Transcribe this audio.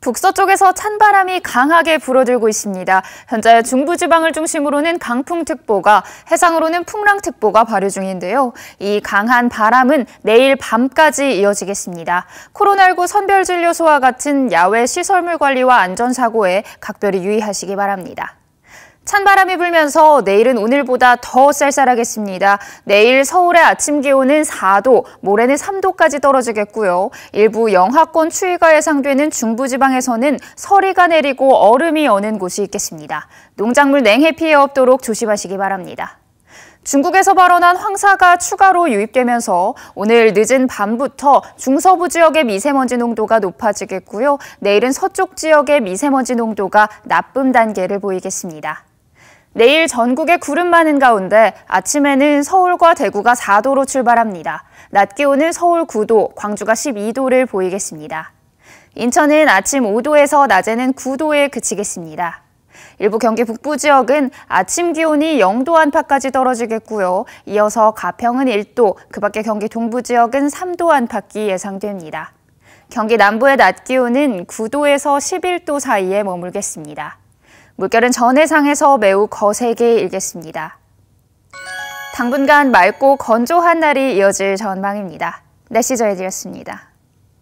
북서쪽에서 찬바람이 강하게 불어들고 있습니다. 현재 중부지방을 중심으로는 강풍특보가, 해상으로는 풍랑특보가 발효 중인데요. 이 강한 바람은 내일 밤까지 이어지겠습니다. 코로나19 선별진료소와 같은 야외 시설물 관리와 안전사고에 각별히 유의하시기 바랍니다. 찬바람이 불면서 내일은 오늘보다 더 쌀쌀하겠습니다. 내일 서울의 아침 기온은 4도, 모레는 3도까지 떨어지겠고요. 일부 영하권 추위가 예상되는 중부지방에서는 서리가 내리고 얼음이 여는 곳이 있겠습니다. 농작물 냉해 피해 없도록 조심하시기 바랍니다. 중국에서 발원한 황사가 추가로 유입되면서 오늘 늦은 밤부터 중서부 지역의 미세먼지 농도가 높아지겠고요. 내일은 서쪽 지역의 미세먼지 농도가 나쁨 단계를 보이겠습니다. 내일 전국에 구름 많은 가운데 아침에는 서울과 대구가 4도로 출발합니다. 낮 기온은 서울 9도, 광주가 12도를 보이겠습니다. 인천은 아침 5도에서 낮에는 9도에 그치겠습니다. 일부 경기 북부 지역은 아침 기온이 0도 안팎까지 떨어지겠고요. 이어서 가평은 1도, 그 밖에 경기 동부 지역은 3도 안팎이 예상됩니다. 경기 남부의 낮 기온은 9도에서 11도 사이에 머물겠습니다. 물결은 전해상에서 매우 거세게 일겠습니다. 당분간 맑고 건조한 날이 이어질 전망입니다. 날씨 전해드렸습니다.